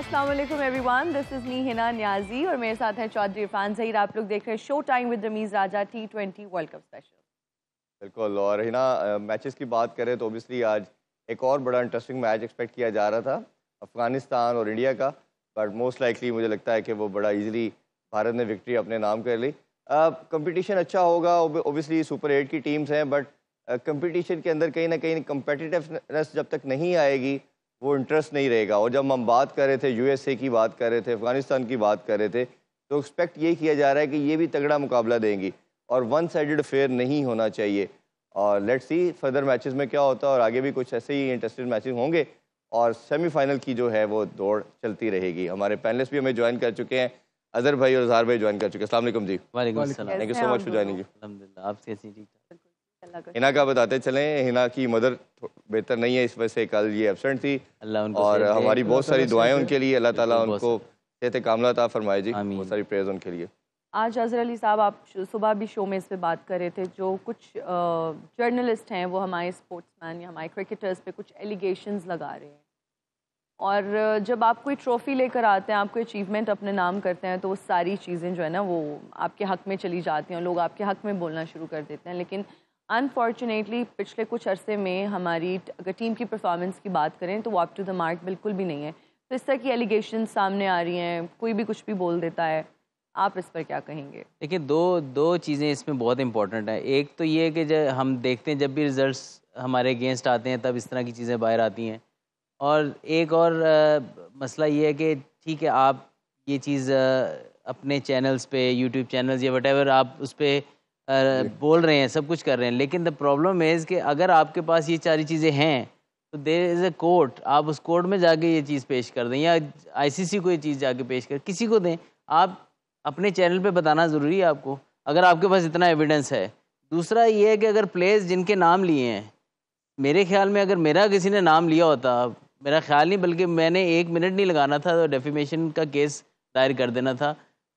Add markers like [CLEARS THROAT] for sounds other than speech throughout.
Aslam every this is me Hina Niazi और मेरे साथ हैं चौधरी इरफान जहीर आप लोग देख रहे हैं show time with Rameez Raja T twenty world cup special बिल्कुल और हिना मैचेस की बात करें तो ओबियसली आज एक और बड़ा इंटरेस्टिंग मैच एक्सपेक्ट किया जा रहा था अफगानिस्तान और इंडिया का बट मोस्ट लाइकली मुझे लगता है कि वो बड़ा ईजिली भारत ने विक्ट्री अपने नाम कर ली कंपटीशन अच्छा होगा ओबियसली सुपर एट की टीम्स हैं बट कंपटीशन के अंदर कहीं ना कहीं कम्पटिटिवनेस जब तक नहीं आएगी वो इंटरेस्ट नहीं रहेगा और जब हम बात कर रहे थे यूएसए की बात कर रहे थे अफगानिस्तान की बात कर रहे थे तो एक्सपेक्ट ये किया जा रहा है कि ये भी तगड़ा मुकाबला देंगी और वन साइड फेयर नहीं होना चाहिए और लेट्स सी फर्दर मैचेस में क्या होता है और आगे भी कुछ ऐसे ही इंटरेस्टेड मैचेस होंगे और सेमीफाइनल की जो है वो दौड़ चलती रहेगी हमारे पैनलिस्ट भी हमें ज्वाइन कर चुके हैं अजहर भाई और अजहार भाई ज्वाइन कर चुके हैं असल जी thank you so much for joining you आप कैसी ठीक हिना का बताते चलें हिना की मदर बेहतर नहीं है इस वजह से कल ये एबसेंट थी अल्लाह उनको और हमारी बहुत सारी दुआएं उनके लिए अल्लाह ताला उनको कहते कामला था फरमाए जी बहुत सारी प्रेज उनके लिए आज अजहर अली साहब आप सुबह भी शो में इस पर बात कर रहे थे जो कुछ जर्नलिस्ट हैं वो हमारे स्पोर्ट्समैन या हमारे क्रिकेटर्स पे कुछ एलिगेशन लगा रहे हैं और जब आप कोई ट्रॉफ़ी लेकर आते हैं आप कोई अचीवमेंट अपने नाम करते हैं तो वो सारी चीज़ें जो है ना वो आपके हक में चली जाती हैं लोग आपके हक में बोलना शुरू कर देते हैं लेकिन अनफॉर्चुनेटली पिछले कुछ अरसे में हमारी अगर टीम की परफॉर्मेंस की बात करें तो वो अप टू द मार्क बिल्कुल भी नहीं है तो इस तरह की एलिगेशन सामने आ रही हैं कोई भी कुछ भी बोल देता है आप इस पर क्या कहेंगे देखिए दो दो चीज़ें इसमें बहुत इंपॉर्टेंट है एक तो ये है कि जब हम देखते हैं जब भी रिजल्ट हमारे अगेंस्ट आते हैं तब इस तरह की चीज़ें बाहर आती हैं और एक और आ, मसला ये है कि ठीक है आप ये चीज़ आ, अपने चैनल्स पे यूट्यूब चैनल्स या वट आप उस पर बोल रहे हैं सब कुछ कर रहे हैं लेकिन द प्रॉब्लम इज़ कि अगर आपके पास ये सारी चीज़ें हैं तो देर इज़ अ कोर्ट आप उस कोर्ट में जाके ये चीज़ पेश कर दें या आईसीसी को ये चीज़ जाके पेश कर किसी को दें आप अपने चैनल पे बताना ज़रूरी है आपको अगर आपके पास इतना एविडेंस है दूसरा ये है कि अगर प्लेस जिनके नाम लिए हैं मेरे ख्याल में अगर मेरा किसी ने नाम लिया होता मेरा ख्याल नहीं बल्कि मैंने एक मिनट नहीं लगाना था तो डेफिमेशन का केस दायर कर देना था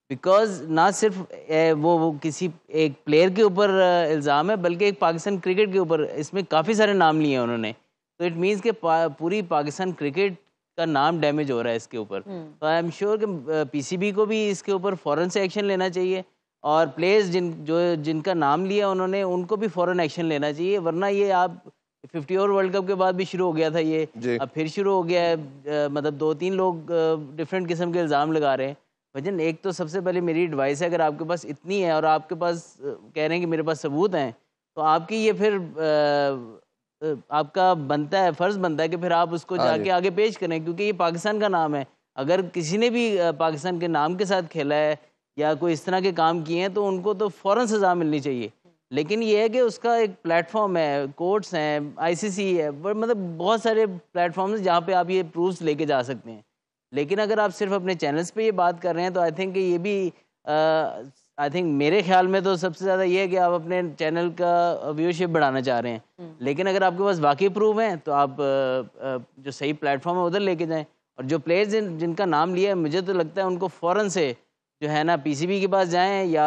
बिकॉज ना सिर्फ वो, वो किसी एक प्लेयर के ऊपर इल्ज़ाम है बल्कि एक पाकिस्तान क्रिकेट के ऊपर इसमें काफ़ी सारे नाम लिए हैं उन्होंने तो इट मीन्स के पा, पूरी पाकिस्तान क्रिकेट का नाम डैमेज हो रहा है इसके ऊपर हम्म। तो आई एम श्योर कि पीसीबी को भी इसके ऊपर फ़ौरन से एक्शन लेना चाहिए और प्लेयर्स जिन जो जिनका नाम लिया उन्होंने उनको भी फ़ौरन एक्शन लेना चाहिए वरना ये आप फिफ्टी ओवर वर्ल्ड कप के बाद भी शुरू हो गया था ये अब फिर शुरू हो गया है मतलब दो तीन लोग डिफरेंट किस्म के इल्ज़ाम लगा रहे हैं भजन एक तो सबसे पहले मेरी एडवाइस है अगर आपके पास इतनी है और आपके पास कह रहे हैं कि मेरे पास सबूत हैं तो आपकी ये फिर आ, आपका बनता है फ़र्ज़ बनता है कि फिर आप उसको हाँ जाके आगे पेश करें क्योंकि ये पाकिस्तान का नाम है अगर किसी ने भी पाकिस्तान के नाम के साथ खेला है या कोई इस तरह के काम किए हैं तो उनको तो फ़ौर सज़ा मिलनी चाहिए लेकिन ये है कि उसका एक प्लेटफॉर्म है कोर्ट्स हैं आईसीसी है मतलब बहुत सारे प्लेटफॉर्म्स जहाँ पे आप ये प्रूफ्स लेके जा सकते हैं लेकिन अगर आप सिर्फ अपने चैनल्स पे ये बात कर रहे हैं तो आई थिंक ये भी आई थिंक मेरे ख्याल में तो सबसे ज़्यादा ये है कि आप अपने चैनल का व्यूशिप बढ़ाना चाह रहे हैं हम्म। लेकिन अगर आपके पास बाकी प्रूफ हैं तो आप आ, आ, जो सही प्लेटफॉर्म है उधर लेके जाएं और जो प्लेयर्स जिन जिनका नाम लिया है मुझे तो लगता है उनको फ़ौर से जो है ना पीसीबी के पास जाएं या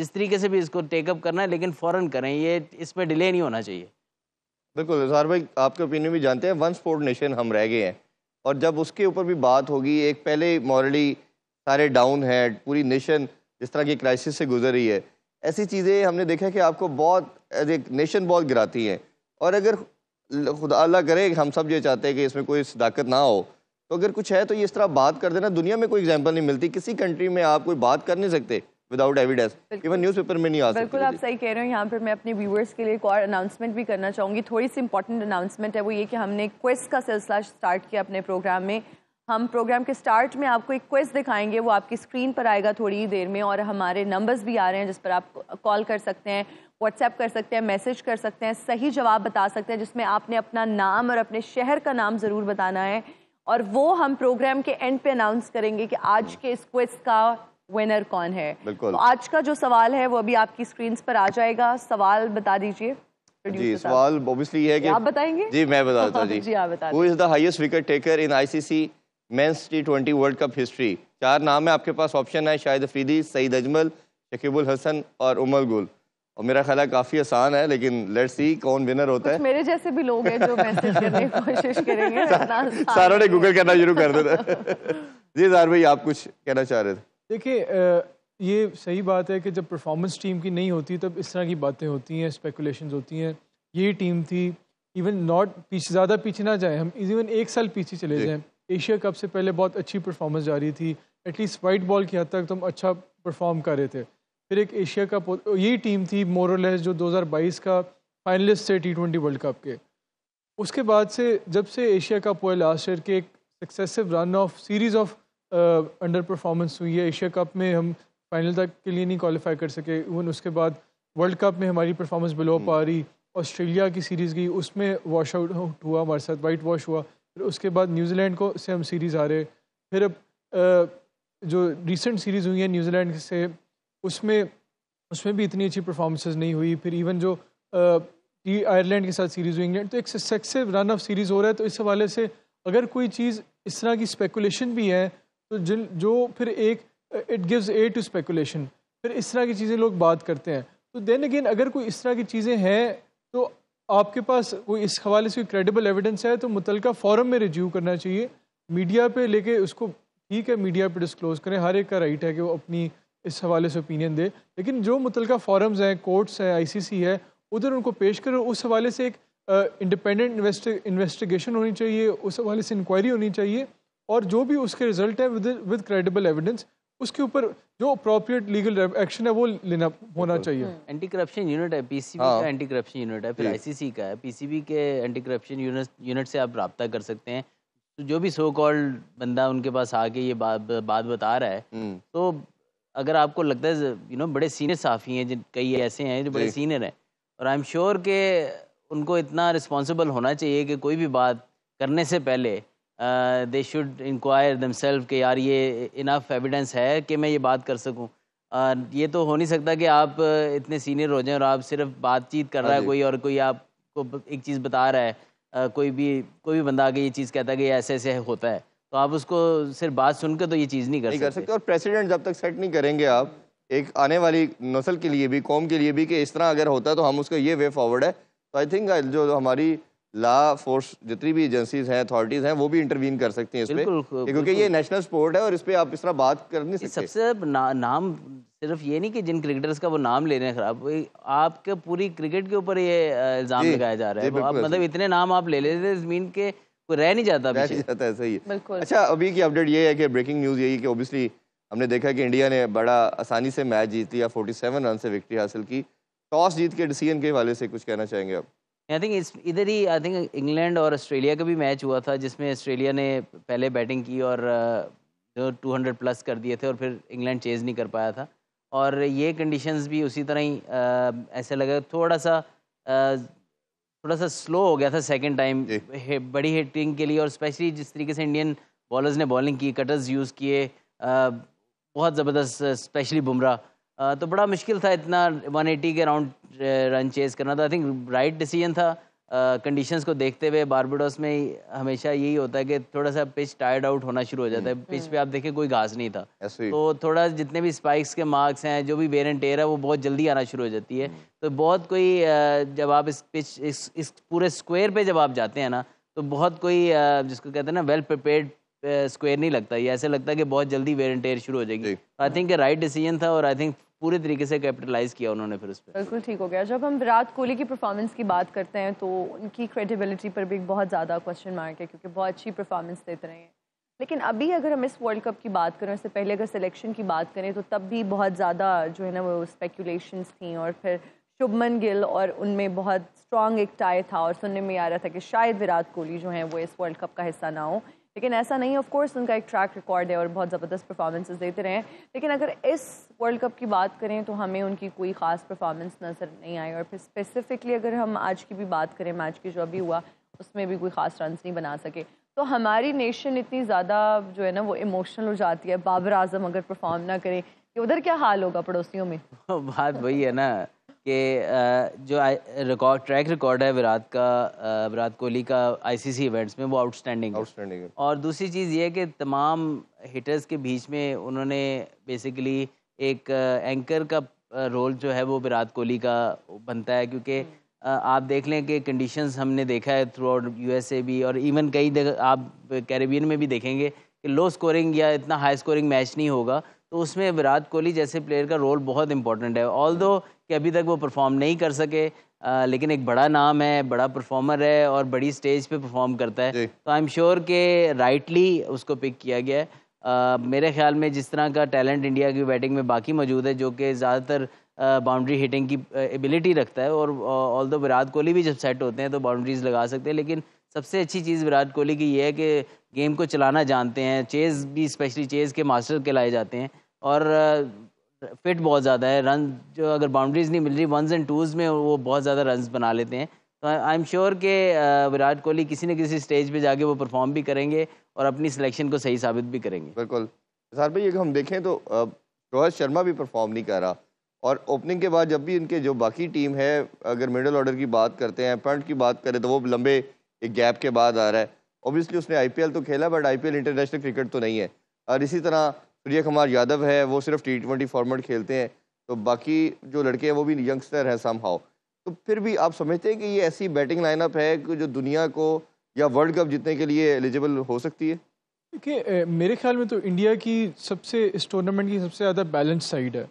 जिस तरीके से भी इसको टेकअप करना है लेकिन फौरन करें ये इस पर डिले नहीं होना चाहिए बिल्कुल भाई आपके ओपिनियन भी जानते हैं वन स्पोर्ट नेशन हम रह गए हैं और जब उसके ऊपर भी बात होगी एक पहले मॉरली सारे डाउन है पूरी नेशन जिस तरह की क्राइसिस से गुजर रही है ऐसी चीज़ें हमने देखा कि आपको बहुत एज एक नेशन बहुत गिराती हैं और अगर खुदा अल्लाह करे हम सब ये चाहते हैं कि इसमें कोई सदाकत ना हो तो अगर कुछ है तो ये इस तरह बात कर देना दुनिया में कोई एग्जाम्पल नहीं मिलती किसी कंट्री में आप कोई बात कर नहीं सकते विदाउट एविडेंस इवन पेपर में नहीं आ बिल्कुल आप सही कह रहे हो यहाँ पर मैं अपने व्यूवर्स के लिए एक और अनाउंसमेंट भी करना चाहूँगी थोड़ी सी इंपॉर्टेंट अनाउंसमेंट है वो ये कि हमने क्वेस्ट का सिलसिला स्टार्ट किया अपने प्रोग्राम में हम प्रोग्राम के स्टार्ट में आपको एक क्वेस्ट दिखाएंगे वो आपकी स्क्रीन पर आएगा थोड़ी ही देर में और हमारे नंबर्स भी आ रहे हैं जिस पर आप कॉल कर सकते हैं व्हाट्सएप कर सकते हैं मैसेज कर सकते हैं सही जवाब बता सकते हैं जिसमें आपने अपना नाम और अपने शहर का नाम ज़रूर बताना है और वो हम प्रोग्राम के एंड पे अनाउंस करेंगे कि आज के इस क्वेस्ट का विनर कौन है बिल्कुल तो आज का जो सवाल है वो अभी आपकी स्क्रीन पर आ जाएगा सवाल बता दीजिए जी सवाल ऑब्वियसली है कि आप बताएंगे जी मैं बता हूँ जी, [LAUGHS] जी आप बता who is the highest wicket taker in ICC men's T world Cup history चार नाम है आपके पास ऑप्शन है शायद अफरीदी सईद अजमल शकीबुल हसन और उमर गुल और मेरा ख्याल काफ़ी आसान है लेकिन लेट्स सी कौन विनर होता है मेरे जैसे भी लोग हैं जो मैसेज [LAUGHS] करने की कोशिश करेंगे सारों ने गूगल करना शुरू कर देता [LAUGHS] जी जार भाई आप कुछ कहना चाह रहे थे देखिए ये सही बात है कि जब परफॉर्मेंस टीम की नहीं होती तब इस तरह की बातें होती हैं स्पेकुलेशन होती हैं यही टीम थी इवन नॉट पीछे ज़्यादा पीछे ना जाएं हम इवन एक साल पीछे चले जाएं एशिया कप से पहले बहुत अच्छी परफॉर्मेंस जा रही थी एटलीस्ट वाइट बॉल की हद तक तो हम अच्छा परफॉर्म कर रहे थे फिर एक एशिया कप यही टीम थी मोरलेस जो 2022 का फाइनलिस्ट थे टी ट्वेंटी वर्ल्ड कप के उसके बाद से जब से एशिया कप हुआ लास्ट ईयर के एक successive run of series of under performance हुई है एशिया कप में हम फाइनल तक के लिए नहीं क्वालिफाई कर सके इवन उसके बाद वर्ल्ड कप में हमारी परफॉर्मेंस बिलो पा रही ऑस्ट्रेलिया की सीरीज़ गई उसमें वॉश आउट हुआ हमारे साथ वाइट वॉश हुआ फिर उसके बाद न्यूजीलैंड को से हम सीरीज़ आ रहे फिर अब जो रिसेंट सीरीज़ हुई है न्यूजीलैंड से उसमें उसमें भी इतनी अच्छी परफॉर्मेंसेज नहीं हुई फिर इवन जो आयरलैंड के साथ सीरीज़ हुई इंग्लैंड तो एक सक्सेसिव रन ऑफ सीरीज़ हो रहा है तो इस हवाले से अगर कोई चीज़ इस तरह की स्पेकुलेशन भी है तो जिन जो फिर एक it gives a to speculation फिर इस तरह की चीज़ें लोग बात करते हैं तो देन अगेन अगर कोई इस तरह की चीज़ें हैं तो आपके पास कोई इस हवाले से क्रेडिबल एविडेंस है तो मुतल फॉरम में रिज्यू करना चाहिए मीडिया पे लेके उसको ठीक है मीडिया पे डिस्क्लोज करें हर एक का राइट है कि वो अपनी इस हवाले से ओपिनियन दे लेकिन जो मुतलका फॉरम्स हैं कोर्ट्स हैं आईसीसी है उधर उनको पेश करें उस हवाले से एक इंडिपेंडेंट इन्वेस्टिगेशन होनी चाहिए उस हवाले से इंक्वायरी होनी चाहिए और जो भी उसके रिजल्ट है विद विद क्रेडिबल एविडेंस उसके ऊपर जो अप्रोप्रिएट लीगल एक्शन है वो लेना होना चाहिए एंटी करप्शन यूनिट है पीसीबी हाँ। का एंटी करप्शन यूनिट है फिर आईसीसी का है पीसीबी के एंटी करप्शन यूनिट से आप रबता कर सकते हैं तो जो भी सो कॉल्ड बंदा उनके पास आके ये बात बात बता रहा है हम्म। तो अगर आपको लगता है यू नो बड़े सीनियर साफ़ी हैं जिन कई ऐसे हैं जो बड़े सीनियर हैं और आई एम श्योर के उनको इतना रिस्पॉन्सिबल होना चाहिए कि कोई भी बात करने से पहले दे शुड इंक्वायर दमसेल्फ कि यार ये इनफ एविडेंस है कि मैं ये बात कर सकूँ ये तो हो नहीं सकता कि आप uh, इतने सीनियर हो जाएं और आप सिर्फ बातचीत कर रहा है हाँ कोई और कोई आपको एक चीज़ बता रहा है uh, कोई भी कोई भी बंदा आगे ये चीज़ कहता है कि ऐसे ऐसे होता है तो आप उसको सिर्फ बात सुनकर तो ये चीज़ नहीं कर नहीं सकते कर सकते और प्रेसिडेंट जब तक सेट नहीं करेंगे आप एक आने वाली नस्ल के लिए भी कौम के लिए भी कि इस तरह अगर होता है तो हम उसका ये वे फॉरवर्ड है तो आई थिंक uh, जो हमारी ला फोर्स जितनी भी एजेंसीज हैं अथॉरिटीज हैं वो भी इंटरवीन कर सकती हैं इसमें क्योंकि ये नेशनल स्पोर्ट है और इस पर आप इस तरह बात कर नहीं सकते सबसे ना, नाम सिर्फ ये नहीं कि जिन क्रिकेटर्स का वो नाम ले रहे हैं खराब आपके पूरी क्रिकेट के ऊपर ये इल्जाम लगाया जा रहा है आप मतलब इतने नाम आप ले लेते मीन के कोई रह नहीं जाता रह नहीं जाता ऐसा ही अच्छा अभी की अपडेट ये है कि ब्रेकिंग न्यूज़ यही कि ओबियसली हमने देखा कि इंडिया ने बड़ा आसानी से मैच जीत लिया 47 रन से विक्ट्री हासिल की टॉस जीत के डिसीजन के हवाले से कुछ कहना चाहेंगे आप आई थिंक इस इधर ही आई थिंक इंग्लैंड और ऑस्ट्रेलिया का भी मैच हुआ था जिसमें ऑस्ट्रेलिया ने पहले बैटिंग की और uh, जो टू हंड्रेड प्लस कर दिए थे और फिर इंग्लैंड चेज नहीं कर पाया था और ये कंडीशंस भी उसी तरह ही uh, ऐसे लगा थोड़ा सा uh, थोड़ा सा स्लो हो गया था सेकेंड टाइम बड़ी हिटिंग के लिए और स्पेशली जिस तरीके से इंडियन बॉलर्स ने बॉलिंग की कटर्स यूज़ किए बहुत ज़बरदस्त स्पेशली बुमराह तो बड़ा मुश्किल था इतना 180 के राउंड रन चेस करना तो आई थिंक राइट डिसीजन था कंडीशंस को देखते हुए बारबेडोस में हमेशा यही होता है कि थोड़ा सा पिच टायर्ड आउट होना शुरू हो जाता है पिच हम्म। पे आप देखिए कोई घास नहीं था तो थोड़ा जितने भी स्पाइक्स के मार्क्स हैं जो भी वेर एंड टेयर है वो बहुत जल्दी आना शुरू हो जाती है हम्म। तो बहुत कोई जब आप इस पिच इस, इस पूरे स्क्वायर पे जब आप जाते हैं ना तो बहुत कोई जिसको कहते हैं ना वेल प्रिपेयर्ड स्क्वायर नहीं लगता ये ऐसे लगता है कि बहुत जल्दी वेयर एंड शुरू हो जाएगी आई थिंक राइट डिसीजन था और आई थिंक पूरे तरीके से कैपिटलाइज किया उन्होंने फिर उस पर बिल्कुल ठीक हो गया जब हम विराट कोहली की परफॉर्मेंस की बात करते हैं तो उनकी क्रेडिबिलिटी पर भी बहुत ज़्यादा क्वेश्चन मार्क है क्योंकि बहुत अच्छी परफॉर्मेंस देते रहे हैं लेकिन अभी अगर हम इस वर्ल्ड कप की बात करें उससे पहले अगर सिलेक्शन की बात करें तो तब भी बहुत ज़्यादा जो है ना वो स्पेकुलेशन थी और फिर शुभमन गिल और उनमें बहुत स्ट्रॉन्ग एक टाई था और सुनने में आ रहा था कि शायद विराट कोहली जो है वो इस वर्ल्ड कप का हिस्सा ना हो लेकिन ऐसा नहीं है ऑफकोर्स उनका एक ट्रैक रिकॉर्ड है और बहुत ज़बरदस्त परफॉर्मेंसेस देते रहे हैं लेकिन अगर इस वर्ल्ड कप की बात करें तो हमें उनकी कोई ख़ास परफॉर्मेंस नज़र नहीं आई और फिर स्पेसिफिकली अगर हम आज की भी बात करें मैच की जो अभी हुआ उसमें भी कोई ख़ास रन नहीं बना सके तो हमारी नेशन इतनी ज़्यादा जो है ना वो इमोशनल हो जाती है बाबर आजम अगर परफॉर्म ना करें कि उधर क्या हाल होगा पड़ोसियों में [LAUGHS] बात वही है ना कि जो रिकॉर्ड ट्रैक रिकॉर्ड है विराट का विराट कोहली का आईसीसी इवेंट्स में वो आउटस्टैंडिंग है और दूसरी चीज़ ये है कि तमाम हिटर्स के बीच में उन्होंने बेसिकली एक एंकर का रोल जो है वो विराट कोहली का बनता है क्योंकि हम्म। आप देख लें कि कंडीशंस हमने देखा है थ्रू आउट यू भी और इवन कई आप कैरेबियन में भी देखेंगे कि लो स्कोरिंग या इतना हाई स्कोरिंग मैच नहीं होगा तो उसमें विराट कोहली जैसे प्लेयर का रोल बहुत इंपॉर्टेंट है ऑल दो कि अभी तक वो परफॉर्म नहीं कर सके आ, लेकिन एक बड़ा नाम है बड़ा परफॉर्मर है और बड़ी स्टेज पे परफॉर्म करता है तो आई एम श्योर के राइटली उसको पिक किया गया है मेरे ख्याल में जिस तरह का टैलेंट इंडिया की बैटिंग में बाकी मौजूद है जो कि ज़्यादातर बाउंड्री हिटिंग की एबिलिटी रखता है और ऑल दो विराट कोहली भी जब सेट होते हैं तो बाउंड्रीज लगा सकते हैं लेकिन सबसे अच्छी चीज़ विराट कोहली की ये है कि गेम को चलाना जानते हैं चेज़ भी स्पेशली चेज़ के मास्टर कहलाए जाते हैं और फिट बहुत ज़्यादा है रन जो अगर बाउंड्रीज नहीं मिल रही वंस एंड टूज़ में वो बहुत ज़्यादा रन बना लेते हैं तो आई एम श्योर के विराट कोहली किसी न किसी स्टेज पे जाके वो परफॉर्म भी करेंगे और अपनी सिलेक्शन को सही साबित भी करेंगे बिल्कुल सर भाई अगर हम देखें तो रोहित शर्मा भी परफॉर्म नहीं कर रहा और ओपनिंग के बाद जब भी इनके जो बाकी टीम है अगर मिडल ऑर्डर की बात करते हैं पंट की बात करें तो वो लंबे एक गैप के बाद आ रहा है ऑब्वियसली उसने आईपीएल तो खेला बट आईपीएल इंटरनेशनल क्रिकेट तो नहीं है और इसी तरह सूर्य कुमार यादव है वो सिर्फ टी ट्वेंटी फॉर्मेट खेलते हैं तो बाकी जो लड़के हैं वो भी यंगस्टर हैं साम हाउ तो फिर भी आप समझते हैं कि ये ऐसी बैटिंग लाइनअप है कि जो दुनिया को या वर्ल्ड कप जीतने के लिए एलिजिबल हो सकती है देखिए मेरे ख्याल में तो इंडिया की सबसे इस टूर्नामेंट की सबसे ज़्यादा बैलेंस साइड है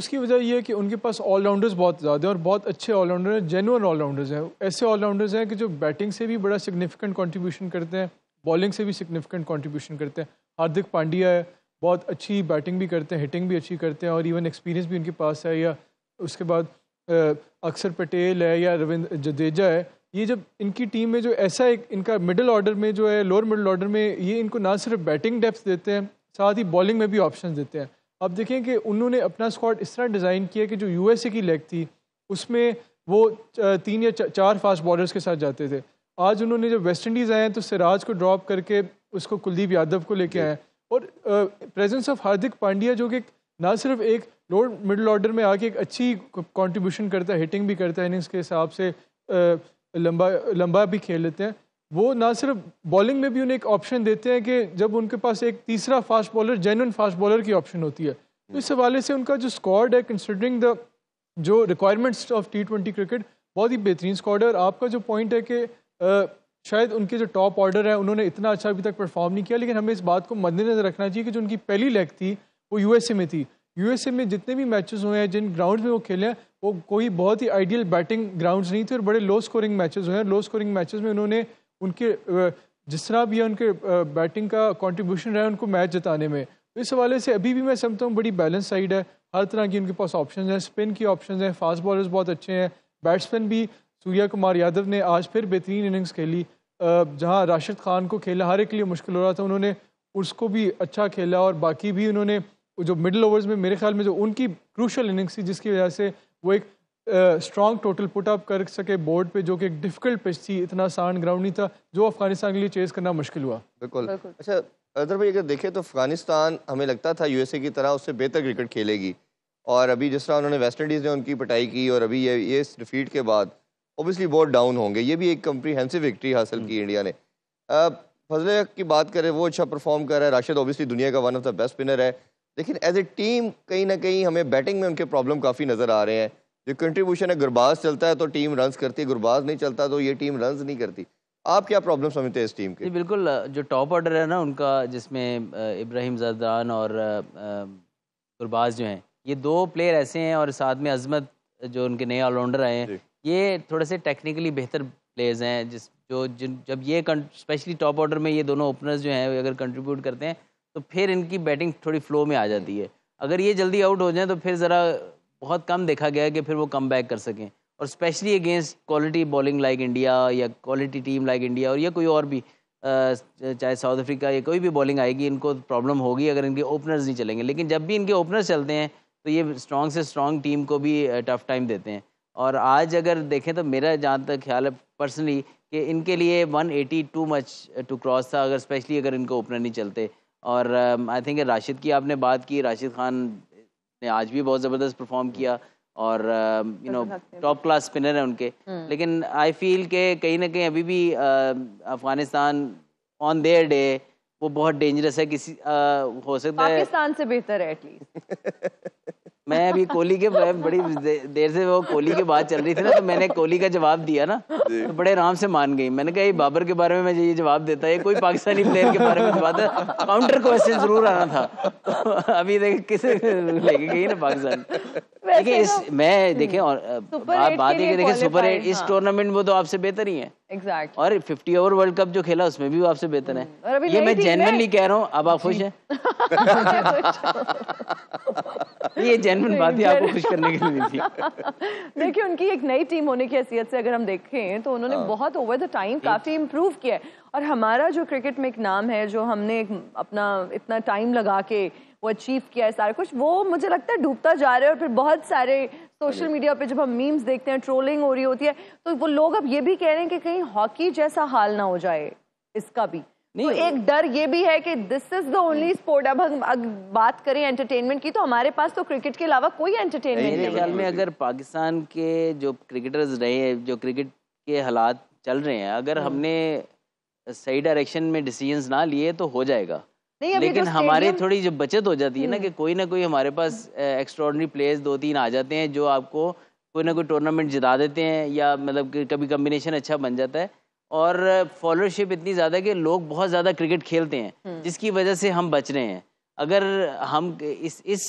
उसकी वजह यह है कि उनके पास ऑलराउंडर्स बहुत ज़्यादा हैं और बहुत अच्छे ऑलराउंडर हैं जेनुअन ऑलराउंडर्स हैं ऐसे ऑलराउंडर्स हैं कि जो बैटिंग से भी बड़ा सिग्निफिकेंट कंट्रीब्यूशन करते हैं बॉलिंग से भी सिग्निफिकेंट कंट्रीब्यूशन करते हैं हार्दिक पांड्या है बहुत अच्छी बैटिंग भी करते हैं हिटिंग भी अच्छी करते हैं और इवन एक्सपीरियंस भी उनके पास है या उसके बाद अक्सर पटेल है या रविंद्र जडेजा है ये जब इनकी टीम में जो ऐसा एक इनका मिडिल ऑर्डर में जो है लोअर मिडिल ऑर्डर में ये इनको ना सिर्फ बैटिंग डेप्थ देते हैं साथ ही बॉलिंग में भी ऑप्शन देते हैं अब देखें कि उन्होंने अपना स्क्वाड इस तरह डिज़ाइन किया कि जो यू की लेग थी उसमें वो तीन या चार फास्ट बॉलर्स के साथ जाते थे आज उन्होंने जब वेस्ट इंडीज़ आए हैं तो सिराज को ड्रॉप करके उसको कुलदीप यादव को लेके आए और प्रेजेंस ऑफ हार्दिक पांड्या जो कि ना सिर्फ एक लोअर मिडल ऑर्डर में आके एक अच्छी कंट्रीब्यूशन करता है हिटिंग भी करता है इनिंग्स के हिसाब से लंबा लंबा भी खेल लेते हैं वो ना सिर्फ बॉलिंग में भी उन्हें एक ऑप्शन देते हैं कि जब उनके पास एक तीसरा fast bowler genuine fast bowler की ऑप्शन होती है तो इस हवाले से उनका जो स्क्वाड है कंसिडरिंग द जो requirements of T twenty cricket बहुत ही बेहतरीन स्कॉड है और आपका जो पॉइंट है कि शायद उनके जो टॉप ऑर्डर है उन्होंने इतना अच्छा अभी तक परफॉर्म नहीं किया लेकिन हमें इस बात को मद्देनजर रखना चाहिए कि जो उनकी पहली लेग थी वो यूएसए में थी यूएसए में जितने भी मैचेस हुए हैं जिन ग्राउंड में वो खेले हैं वो कोई बहुत ही आइडियल बैटिंग ग्राउंड्स नहीं थे और बड़े लो स्कोरिंग मैचेस हुए हैं लो स्कोरिंग मैचेस में उन्होंने उनके जिस तरह भी है उनके बैटिंग का कॉन्ट्रीब्यूशन रहा है उनको मैच जिताने में तो इस हवाले से अभी भी मैं समझता हूँ बड़ी बैलेंस साइड है हर तरह की उनके पास ऑप्शन हैं स्पिन की ऑप्शन हैं फास्ट बॉलर्स बहुत अच्छे हैं बैट्समैन भी सूर्या कुमार यादव ने आज फिर बेहतरीन इनिंग्स खेली जहां राशिद खान को खेला हर एक के लिए मुश्किल हो रहा था उन्होंने उसको भी अच्छा खेला और बाकी भी उन्होंने जो मिडिल ओवर्स में मेरे ख्याल में जो उनकी क्रूशल इनिंग्स थी जिसकी वजह से वो एक स्ट्रॉन्ग टोटल पुट अप कर सके बोर्ड पे जो कि एक डिफिकल्ट पिच थी इतना आसान ग्राउंड नहीं था जो अफगानिस्तान के लिए चेस करना मुश्किल हुआ बिल्कुल अच्छा अदर भाई अगर देखें तो अफगानिस्तान हमें लगता था यूएसए की तरह उससे बेहतर क्रिकेट खेलेगी और अभी जिस तरह उन्होंने वेस्ट इंडीज़ ने उनकी पटाई की और अभी ये ये डिफीट के बाद ऑब्वियसली बहुत डाउन होंगे ये भी एक कम्प्रीहेंसिव विक्ट्री हासिल की हम्म। इंडिया ने फजल की बात करें वो अच्छा परफॉर्म कर रहा है राशिद ऑब्वियसली दुनिया का one of the best spinner है लेकिन एज ए टीम कहीं ना कहीं हमें बैटिंग में उनके प्रॉब्लम काफ़ी नज़र आ रहे हैं जो कंट्रीब्यूशन है गुरबाज चलता है तो टीम रन करती है गुरबाज नहीं चलता तो ये टीम रन नहीं करती आप क्या प्रॉब्लम समझते हैं इस टीम की बिल्कुल जो टॉप ऑर्डर है ना उनका जिसमें इब्राहिम जरदान और गुरबाज जो हैं ये दो प्लेयर ऐसे हैं और साथ में अजमत जो उनके नए ऑलराउंडर आए हैं ये थोड़े से टेक्निकली बेहतर प्लेयर्स हैं जिस जो जिन जब ये स्पेशली टॉप ऑर्डर में ये दोनों ओपनर्स जो हैं अगर कंट्रीब्यूट करते हैं तो फिर इनकी बैटिंग थोड़ी फ्लो में आ जाती है अगर ये जल्दी आउट हो जाए तो फिर ज़रा बहुत कम देखा गया है कि फिर वो कम बैक कर सकें और specially against quality bowling like India या क्वालिटी टीम लाइक इंडिया और या कोई और भी चाहे साउथ अफ्रीका या कोई भी बॉलिंग आएगी इनको प्रॉब्लम होगी अगर इनके ओपनर्स नहीं चलेंगे लेकिन जब भी इनके ओपनर्स चलते हैं तो ये स्ट्रॉन्ग से स्ट्रॉन्ग टीम को भी टफ टाइम देते हैं और आज अगर देखें तो मेरा जहाँ तक ख्याल है पर्सनली कि इनके लिए 180 eighty too much to cross था अगर स्पेशली अगर इनको ओपनर नहीं चलते और आई um, थिंक राशिद की आपने बात की राशिद खान ने आज भी बहुत ज़बरदस्त परफॉर्म किया और you know top class spinner हैं उनके हम्म। लेकिन आई फील के कहीं ना कहीं अभी भी um, Afghanistan on their day वो बहुत डेंजरस है किसी आ, uh, हो सकता है पाकिस्तान से बेहतर है एटलीस्ट [LAUGHS] मैं अभी कोहली के बड़ी देर से वो कोहली की बात चल रही थी ना तो मैंने कोहली का जवाब दिया ना तो बड़े आराम से मान गई मैंने कहा ये बाबर के बारे में मैं ये जवाब देता है कोई पाकिस्तानी प्लेयर के बारे में जवाब काउंटर क्वेश्चन जरूर आना था तो अभी देख किसे लेके गई ना पाकिस्तान देखिए इस तो- मैं देखे और हम्म। बात ये देखे सुपर एट इस टूर्नामेंट हाँ। में तो आपसे बेहतर ही है Exactly. और 50 ओवर वर्ल्ड कप जो खेला उसमें भी आपसे बेहतर हम्म। है ये मैं जेनवनली कह रहा हूँ अब आप खुश हैं [LAUGHS] [LAUGHS] ये असाइनमेंट बात ही आपको खुश करने के लिए थी [LAUGHS] देखिए उनकी एक नई टीम होने की हैसियत से अगर हम देखें तो उन्होंने हाँ। बहुत ओवर द टाइम काफ़ी इम्प्रूव किया है और हमारा जो क्रिकेट में एक नाम है जो हमने एक अपना इतना टाइम लगा के वो अचीव किया है सारा कुछ वो मुझे लगता है डूबता जा रहा है और फिर बहुत सारे सोशल मीडिया पे जब हम मीम्स देखते हैं ट्रोलिंग हो रही होती है तो वो लोग अब ये भी कह रहे हैं कि कहीं हॉकी जैसा हाल ना हो जाए इसका भी नहीं तो एक डर ये भी है कि this is the only sport अब हम बात करें एंटरटेनमेंट की तो हमारे पास तो क्रिकेट के अलावा कोई एंटरटेनमेंट नहीं ख्याल में अगर पाकिस्तान के जो क्रिकेटर्स रहे जो क्रिकेट के हालात चल रहे हैं अगर हम्म। हमने सही डायरेक्शन में डिसीजंस ना लिए तो हो जाएगा नहीं, लेकिन तो हमारी थोड़ी जो बचत हो जाती है ना हम्म। कि कोई ना कोई हमारे पास एक्स्ट्रॉडनरी प्लेयर्स दो तीन आ जाते हैं जो आपको कोई ना कोई टूर्नामेंट जिता देते हैं या मतलब कभी कम्बिनेशन अच्छा बन जाता है और फॉलोअरशिप इतनी ज़्यादा कि लोग बहुत ज़्यादा क्रिकेट खेलते हैं हम्म। जिसकी वजह से हम बच रहे हैं अगर हम इस इस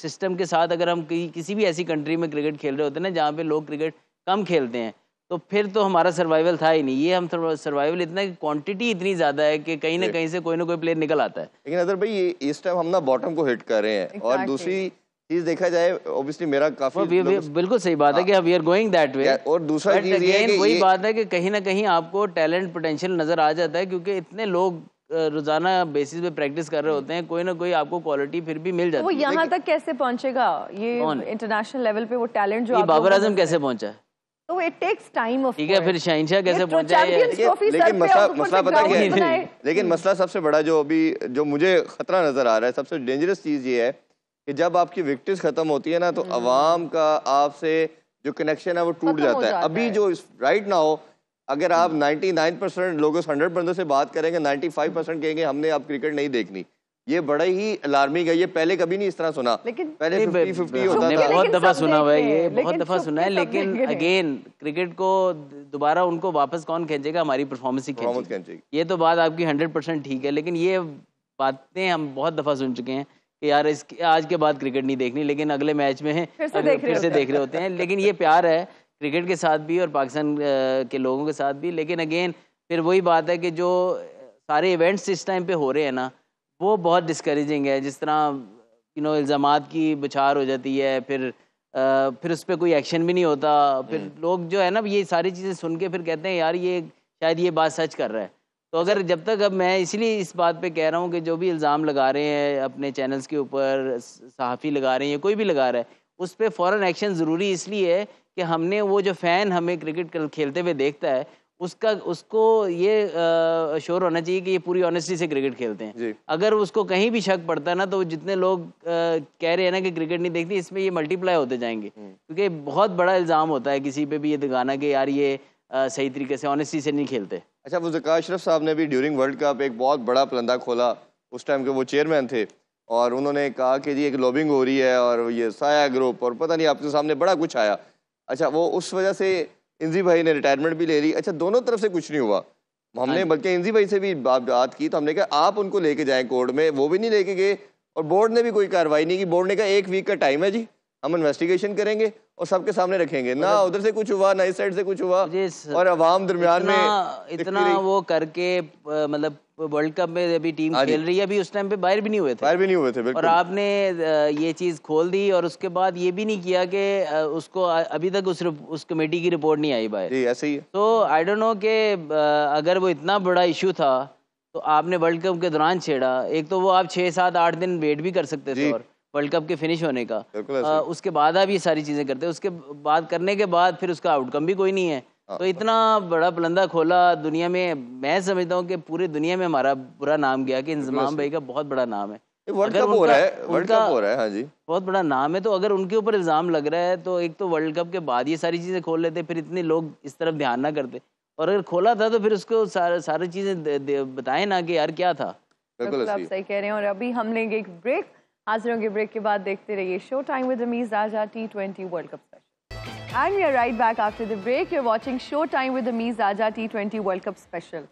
सिस्टम के साथ अगर हम कि, किसी भी ऐसी कंट्री में क्रिकेट खेल रहे होते हैं ना जहाँ पे लोग क्रिकेट कम खेलते हैं तो फिर तो हमारा सर्वाइवल था ही नहीं ये हम सर्वाइवल इतना क्वांटिटी इतनी ज्यादा है कि कहीं ना कहीं से कोई ना कोई प्लेयर निकल आता है लेकिन अदर भाई ये इस टाइम हम ना बॉटम को हिट कर रहे हैं exactly. और दूसरी चीज देखा जाए ऑब्वियसली मेरा काफी भी, भी, बिल्कुल सही बात है कि we are going that way और दूसरा चीज ये है कि वही बात है कि कहीं ना कहीं आपको टैलेंट पोटेंशियल नजर आ जाता है क्योंकि इतने लोग रोजाना बेसिस पे प्रैक्टिस कर रहे होते हैं कोई ना कोई आपको क्वालिटी फिर भी मिल जाती है वो यहाँ तक कैसे पहुंचेगा ये इंटरनेशनल लेवल पे वो टैलेंट जो बाबर आजम कैसे पहुंचा तो इट टेक्स टाइम ऑफ ठीक है फिर शाहिनशाह कैसे तो पहुंचा है लेकिन मसला मसला पता क्या है लेकिन मसला सबसे बड़ा जो अभी जो मुझे खतरा नजर आ रहा है सबसे डेंजरस चीज ये है कि जब आपकी विक्टिस ख़त्म होती है ना तो अवाम हम्म। का आपसे जो कनेक्शन है वो टूट जाता, जाता है अभी है। जो राइट ना हो अगर आप 99 परसेंट लोगों से हंड्रेड बंदों से बात करेंगे 95 परसेंट कहेंगे हमने आप क्रिकेट नहीं देखनी ये बड़ा ही अलार्मिंग है ये पहले कभी नहीं इस तरह सुना लेकिन पहले फिफ्टी फिफ्टी होता था बहुत दफा सुना हुआ है ये बहुत दफा सुना है लेकिन अगेन क्रिकेट को दोबारा उनको वापस कौन खेचेगा हमारी परफॉर्मेंस ही खेचेगी ये तो बात आपकी हंड्रेड परसेंट ठीक है लेकिन ये बातें हम बहुत दफा सुन चुके हैं कि यार इसकी आज के बाद क्रिकेट नहीं देखनी लेकिन अगले मैच में है फिर से, देख, फिर से देख रहे होते हैं लेकिन ये प्यार है क्रिकेट के साथ भी और पाकिस्तान के लोगों के साथ भी लेकिन अगेन फिर वही बात है कि जो सारे इवेंट्स इस टाइम पे हो रहे हैं ना वो बहुत डिस्करेजिंग है जिस तरह यू नो इल्ज़ाम की बुछार हो जाती है फिर आ, फिर उस पर कोई एक्शन भी नहीं होता फिर हम्म। लोग जो है ना ये सारी चीज़ें सुन के फिर कहते हैं यार ये शायद ये बात सच कर रहा है तो अगर जब तक अब मैं इसलिए इस बात पे कह रहा हूँ कि जो भी इल्ज़ाम लगा रहे हैं अपने चैनल्स के ऊपर सहाफ़ी लगा रहे हैं या कोई भी लगा रहा है उस पर फ़ौर एक्शन ज़रूरी इसलिए है कि हमने वो जो फ़ैन हमें क्रिकेट खेलते हुए देखता है उसका उसको ये आ, शोर होना चाहिए कि ये पूरी ऑनेस्टी से क्रिकेट खेलते हैं अगर उसको कहीं भी शक पड़ता है ना तो जितने लोग आ, कह रहे हैं ना कि क्रिकेट नहीं देखती इसमें ये मल्टीप्लाई होते जाएंगे हम्म। क्योंकि बहुत बड़ा इल्ज़ाम होता है किसी पे भी ये दिखाना कि यार ये आ, सही तरीके से ऑनेस्टी से नहीं खेलते अच्छा वो जक़ा अशरफ साहब ने भी ड्यूरिंग वर्ल्ड कप एक बहुत बड़ा पलंदा खोला उस टाइम के वो चेयरमैन थे और उन्होंने कहा कि जी एक लॉबिंग हो रही है और ये साया ग्रुप और पता नहीं आपके सामने बड़ा कुछ आया अच्छा वो उस वजह से इंजी भाई ने रिटायरमेंट भी ले ली अच्छा दोनों तरफ से कुछ नहीं हुआ हमने हाँ बल्कि इंजी भाई से भी बात की तो हमने कहा आप उनको लेके जाएं कोर्ट में वो भी नहीं लेके गए और बोर्ड ने भी कोई कार्रवाई नहीं की बोर्ड ने कहा एक वीक का टाइम है जी हम इन्वेस्टिगेशन करेंगे और सबके सामने रखेंगे ना उधर से कुछ हुआ ना इस साइड से कुछ हुआ और अवाम दरमियान में इतना वो करके मतलब वर्ल्ड कप में अभी टीम हाँ खेल रही है अभी उस टाइम पे बाहर भी नहीं हुए थे बाहर भी नहीं हुए थे और आपने ये चीज खोल दी और उसके बाद ये भी नहीं किया कि उसको अभी तक उस उस कमेटी की रिपोर्ट नहीं आई बाहर जी ऐसे ही तो आई डोंट नो कि अगर वो इतना बड़ा इशू था तो आपने वर्ल्ड कप के दौरान छेड़ा एक तो वो आप छह सात आठ दिन वेट भी कर सकते थे और वर्ल्ड कप के फिनिश होने का आ, उसके बाद आप ये सारी चीज़ें करते हैं उसके बाद करने के बाद फिर उसका आउटकम भी कोई नहीं है हाँ, तो हाँ। इतना बड़ा पलंदा खोला दुनिया में मैं समझता हूँ कि पूरे दुनिया में हमारा बुरा नाम गया कि इंजमाम भाई का बहुत बड़ा नाम है वर्ल्ड कप हो रहा है वर्ल्ड कप हो रहा है हाँ जी बहुत बड़ा नाम है तो अगर उनके ऊपर इल्ज़ाम लग रहा है तो एक तो वर्ल्ड कप के बाद ये सारी चीज़ें खोल लेते फिर इतने लोग इस तरफ ध्यान ना करते और अगर खोला था तो फिर उसको सारी चीज़ें बताए ना कि यार क्या था बिल्कुल आप सही कह रहे हैं और अभी हम लेंगे एक ब्रेक हाजिर होंगे ब्रेक के बाद देखते रहिए show time with Rameez Raja T twenty world cup special and you are right back after the break you are watching show time with Rameez Raja T twenty world cup special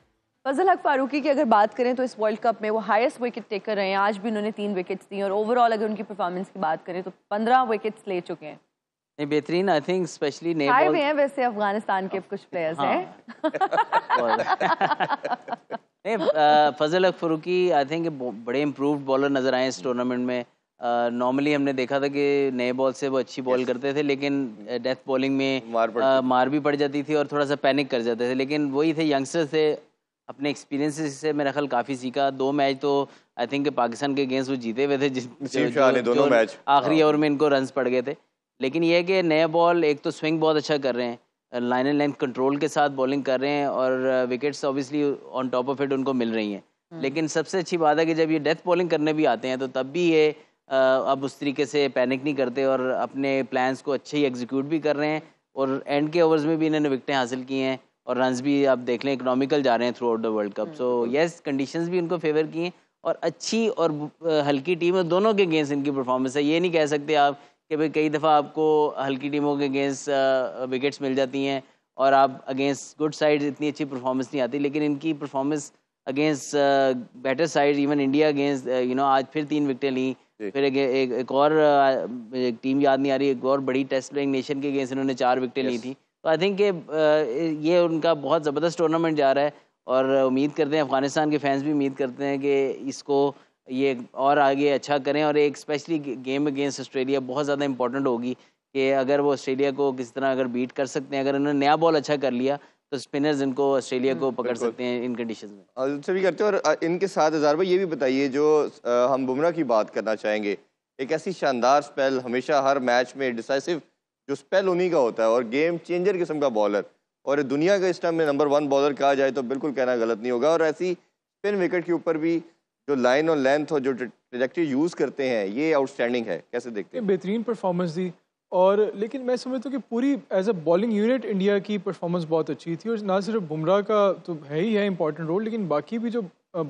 Fazal Haq Farooqi की अगर बात करें तो इस वर्ल्ड कप में वो हाईएस्ट विकेट टेकर रहे हैं आज भी उन्होंने तीन विकेट्स दी और ओवरऑल अगर उनकी परफॉर्मेंस की बात करें तो पंद्रह विकेट्स ले चुके हैं बेहतरीन आई थिंक स्पेशली ने हैं वैसे अफगानिस्तान के कुछ प्लेयर्स हाँ। हैं [LAUGHS] [LAUGHS] नहीं [LAUGHS] फजल अक फरूकी आई थिंक बड़े इम्प्रूव बॉलर नजर आए इस टूर्नामेंट में नॉर्मली uh, हमने देखा था कि नए बॉल से वो अच्छी बॉल yes. करते थे लेकिन डेथ बॉलिंग में मार, uh, मार भी पड़ जाती थी और थोड़ा सा पैनिक कर जाते थे लेकिन वही थे यंगस्टर थे अपने एक्सपीरियंस से मेरा ख्याल काफ़ी सीखा दो मैच तो आई थिंक पाकिस्तान के अगेंस्ट वो जीते हुए थे [LAUGHS] आखिरी ओवर हाँ। में इनको रन पड़ गए थे लेकिन यह कि नए बॉल एक तो स्विंग बहुत अच्छा कर रहे हैं लाइन एंड लेंथ कंट्रोल के साथ बॉलिंग कर रहे हैं और wickets obviously on top of it उनको मिल रही हैं हम्म। लेकिन सबसे अच्छी बात है कि जब ये डेथ बॉलिंग करने भी आते हैं तो तब भी ये अब उस तरीके से पैनिक नहीं करते और अपने प्लान्स को अच्छे ही एग्जीक्यूट भी कर रहे हैं और एंड के ओवर्स में भी इन्होंने विकटें हासिल की हैं और रन भी आप देख लें इकोनॉमिकल जा रहे हैं throughout the world cup so yes condition भी उनको फेवर की हैं और अच्छी और हल्की टीम है दोनों के अगेंस्ट इनकी परफॉर्मेंस है ये नहीं कह सकते आप कि भाई कई दफ़ा आपको हल्की टीमों के अगेंस्ट विकेट्स मिल जाती हैं और आप अगेंस्ट गुड साइड इतनी अच्छी परफॉर्मेंस नहीं आती लेकिन इनकी performance against better side even India against you know आज फिर तीन विकटें ली फिर एक, एक, एक और एक टीम याद नहीं आ रही एक और बड़ी टेस्ट प्लेइंग नेशन के अगेंस्ट इन्होंने चार विकटें yes. ली थी तो आई थिंक ये उनका बहुत ज़बरदस्त टूर्नामेंट जा रहा है और उम्मीद करते हैं अफगानिस्तान के फैंस भी उम्मीद करते हैं कि इसको ये और आगे अच्छा करें और एक स्पेशली गेम अगेंस्ट ऑस्ट्रेलिया बहुत ज़्यादा इंपॉर्टेंट होगी कि अगर वो ऑस्ट्रेलिया को किसी तरह अगर बीट कर सकते हैं अगर उन्होंने नया बॉल अच्छा कर लिया तो स्पिनर्स इनको ऑस्ट्रेलिया को हम्म, पकड़ सकते हैं इन कंडीशन में भी करते हैं और इनके साथ हजार भाई ये भी बताइए जो हम बुमराह की बात करना चाहेंगे एक ऐसी शानदार स्पेल हमेशा हर मैच में डिसाइसिव जो स्पेल उन्हीं का होता है और गेम चेंजर किस्म का बॉलर और दुनिया का इस टाइम में नंबर वन बॉलर कहा जाए तो बिल्कुल कहना गलत नहीं होगा और ऐसी स्पिन विकेट के ऊपर भी जो लाइन और लेंथ और जो ट्रेजेक्टरी यूज़ करते हैं ये आउटस्टैंडिंग है कैसे देखते हैं बेहतरीन परफॉर्मेंस दी और लेकिन मैं समझता हूँ कि पूरी as a bowling unit India की परफॉर्मेंस बहुत अच्छी थी और ना सिर्फ बुमराह का तो है ही है इंपॉर्टेंट रोल लेकिन बाकी भी जो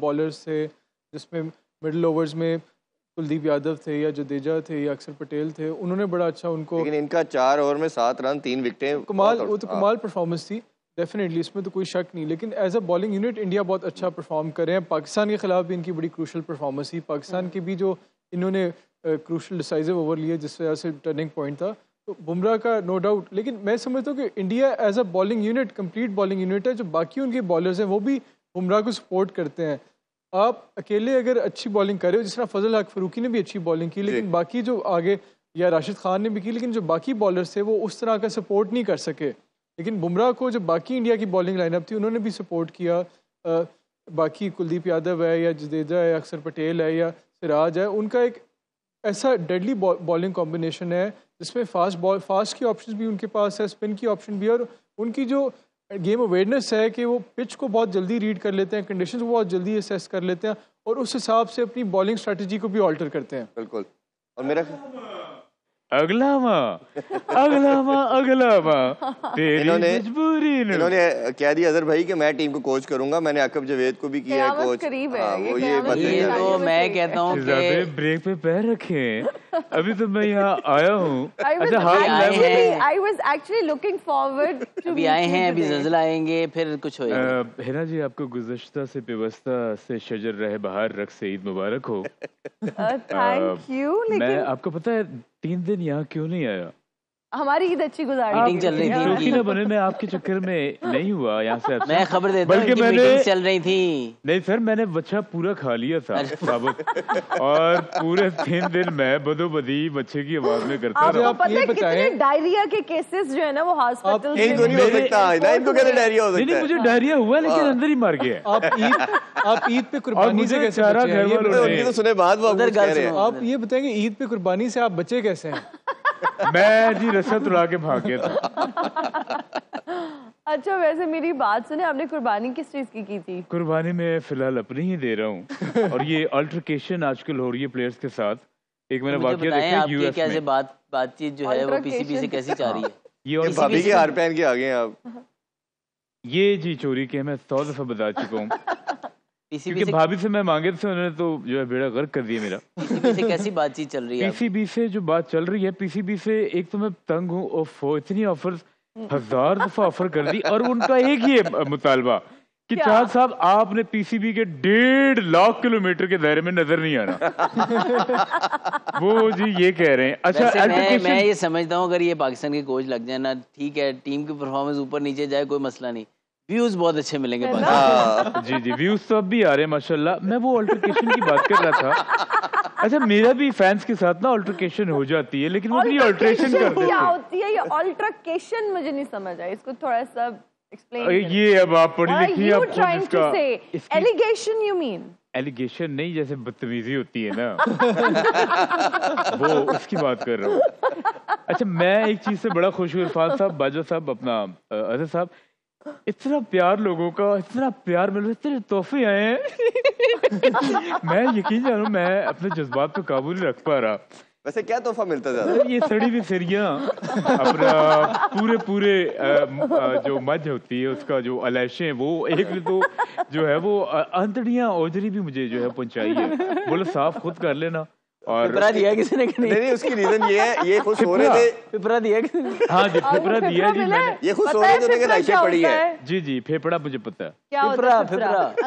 बॉलर्स थे जिसमें मिडल ओवर्स में कुलदीप यादव थे या जडेजा थे या अक्षर पटेल थे उन्होंने बड़ा अच्छा उनको लेकिन इनका चार ओवर में सात रन तीन विकटें कमाल वो तो कमाल परफॉर्मेंस थी डेफिनेटली इसमें तो कोई शक नहीं लेकिन as a bowling unit India बहुत अच्छा परफॉर्म कर रहे हैं पाकिस्तान के खिलाफ भी इनकी बड़ी क्रूशल परफॉर्मेंस थी पाकिस्तान हम्म। के भी जो इन्होंने क्रूशल डिसाइजिव ओवर लिए जिस वजह से टर्निंग पॉइंट था तो बुमराह का नो डाउट लेकिन मैं समझता हूँ कि India as a bowling unit complete bowling unit है जो बाकी उनके बॉलर्स हैं वो भी बुमराह को सपोर्ट करते हैं आप अकेले अगर अच्छी बॉलिंग कर रहे हो जिस तरह फजल हक फरूकी ने भी अच्छी बॉलिंग की लेकिन बाकी जो आगे या राशिद खान ने भी की लेकिन जो बाकी बॉलर्स थे वो उस तरह का सपोर्ट नहीं कर सके लेकिन बुमराह को जब बाकी इंडिया की बॉलिंग लाइनअप थी उन्होंने भी सपोर्ट किया आ, बाकी कुलदीप यादव है या जदेजा है अक्सर पटेल है या सिराज है उनका एक ऐसा डेडली बॉलिंग कॉम्बिनेशन है जिसमें फास्ट बॉल फास्ट की ऑप्शन भी उनके पास है स्पिन की ऑप्शन भी है और उनकी जो गेम अवेयरनेस है कि वो पिच को बहुत जल्दी रीड कर लेते हैं कंडीशन को बहुत जल्दी असेस कर लेते हैं और उस हिसाब से अपनी बॉलिंग स्ट्रेटजी को भी ऑल्टर करते हैं बिल्कुल और मेरा अगला माँ अगला माँ अगला माँ इन्होंने इन्होंने क्या दिया अजहर भाई कि मैं टीम को कोच करूंगा मैंने अकब जवेद को भी किया है कोच करीब है, आ, हाँ, वो तो ये, ये, तो मैं कहता हूँ ब्रेक पे पैर रखे अभी तो मैं यहाँ आया हूँ I was actually looking forward अभी आए हैं अभी जलजला आएंगे फिर कुछ होएगा जी आपको गुजश्ता से व्यवस्था से शजर रहे बाहर रख से ईद मुबारक हो थैंक [LAUGHS] यू लेकिन आपको पता है तीन दिन यहाँ क्यों नहीं आया हमारी ईद अच्छी गुजार चल रही थी रोटी ना बने मैं आपके चक्कर में नहीं हुआ यहाँ से अच्छा। मैं खबर देता बल्कि मैंने चल रही थी नहीं सर मैंने बच्चा पूरा खा लिया था साबुत और पूरे तीन दिन मैं बदोबदी बच्चे की आवाज में करता रहा आपको पता है कितने डायरिया के केसेस जो है ना वो हॉस्पिटल में इनको तो नहीं हो सकता ना इनको कहते डायरिया हो सकता मुझे डायरिया हुआ लेकिन हाँ। अंदर ही मर गया आप ईद आप ईद पे कुर्बानी से कैसे बचे हैं ये तो सुने बाद वो आप ये बताएंगे ईद पे कुर्बानी से आप बचे कैसे हैं मैं जी रस्सा तुड़ा के भाग गया था [LAUGHS] अच्छा वैसे मेरी बात सुने आपने कुर्बानी किस चीज की की थी कुर्बानी मैं फिलहाल अपनी ही दे रहा हूँ और ये अल्ट्रकेशन आजकल हो रही है प्लेयर्स के साथ एक मैंने तो वाकया देखा यूएस कैसे बात बातचीत जो है वो पीसीबी से कैसी जा रही है [LAUGHS] ये और भाभी के हार पहन के आ गए आप [LAUGHS] ये जी चोरी के मैं सौ दफा बता चुका हूँ पीसीबी से भाभी से मैं मांगे थे उन्होंने तो जो है बेड़ा गर्क कर दिया मेरा पीसीबी से कैसी बातचीत चल रही है पीसीबी से जो बात चल रही है पीसीबी से एक तो मैं तंग हूँ इतनी ऑफर हजार दफा ऑफर कर दी और उनका एक ही मुतालबा कि चार साहब आपने पीसीबी के डेढ़ लाख किलोमीटर के दायरे में नजर नहीं आना [LAUGHS] वो जी ये कह रहे हैं अच्छा मैं, मैं ये समझता हूँ अगर ये पाकिस्तान के कोच लग जाए ना ठीक है टीम की परफॉर्मेंस ऊपर नीचे जाए कोई मसला नहीं व्यूज बहुत अच्छे मिलेंगे बाद हाँ, जी जी व्यूज तो अब भी आ रहे हैं माशाल्लाह मैं वो अल्टरकेशन की बात कर रहा था अच्छा मेरा भी फैंस के साथ ना अल्टरकेशन हो जाती है लेकिन वो अल्टरेशन कर देते क्या होती है ये अल्टरकेशन मुझे नहीं समझ आई इसको थोड़ा सा एक्सप्लेन ये अब आप पढ़ी लिखी आप इसका एलिगेशन यू मीन एलिगेशन नहीं जैसे बदतमीजी होती है ना वो उसकी बात कर रहा हूँ अच्छा मैं एक चीज से बड़ा खुश हूँ इरफान साहब बाजवा साहब अपना अजय साहब इतना प्यार लोगों का इतना प्यार मिल रहा इतने तोहफे आए हैं [LAUGHS] मैं यकीन जानू मैं अपने जज्बात को काबू नहीं रख पा रहा वैसे क्या तोहफा मिलता ज्यादा ये सड़ी भी सरिया अपना पूरे पूरे आ, आ, जो मज होती है उसका जो अलैशे वो एक तो जो है वो अंतड़िया ओजरी भी मुझे जो है पहुंचाई है बोलो साफ खुद कर लेना और पिपरा दिया किसी ने नहीं नहीं उसकी रीजन ये है ये खुश हो रहे थे पिपरा दिया किसी ने हाँ जी पिपरा दिया जी मैंने ये खुश हो रहे थे पड़ी है जी जी फेफड़ा मुझे पता है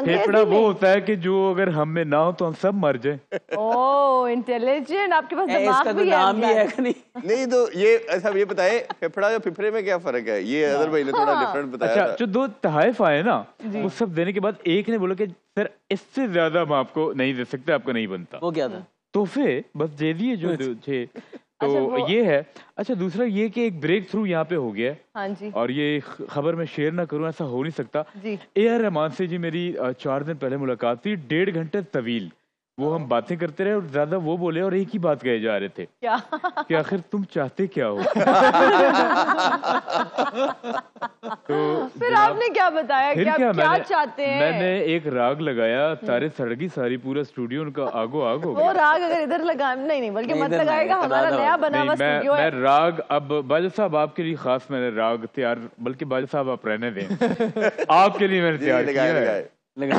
फेफड़ा वो होता है कि जो अगर हम में ना हो तो हम सब मर जाए ओह इंटेलिजेंट आपके पास दिमाग तो भी है नाम भी है नहीं नहीं तो ये सब ये बताए फेफड़ा या फिफड़े में क्या फर्क है ये अदर भाई ने थोड़ा डिफरेंट हाँ। बताया अच्छा जो दो तहफ आए ना वो सब देने के बाद एक ने बोला कि सर इससे ज्यादा हम आपको नहीं दे सकते आपको नहीं बनता वो क्या था तोहफे बस दे दिए जो अच्छा। थे तो अच्छा ये है अच्छा दूसरा ये कि एक ब्रेक थ्रू यहाँ पे हो गया है हाँ जी और ये खबर मैं शेयर ना करूँ ऐसा हो नहीं सकता ए आर रहमान से जी मेरी चार दिन पहले मुलाकात थी डेढ़ घंटे तवील वो हम बातें करते रहे और ज्यादा वो बोले और एक ही बात कहे जा रहे थे क्या [LAUGHS] कि आखिर तुम चाहते क्या हो [LAUGHS] तो फिर आपने क्या बताया फिर क्या, क्या, क्या मैंने, चाहते हैं मैंने एक राग लगाया हम्म। तारे सड़गी सारी पूरा स्टूडियो उनका आगो आगो वो राग अगर इधर लगा नहीं नहीं बल्कि मत लगाएगा हमारा नया बना हुआ स्टूडियो मैं राग अब बाजल साहब आपके लिए खास मैंने राग तैयार बल्कि बाजल साहब आप रहने दें [LAUGHS] आपके लिए मैंने तैयार किया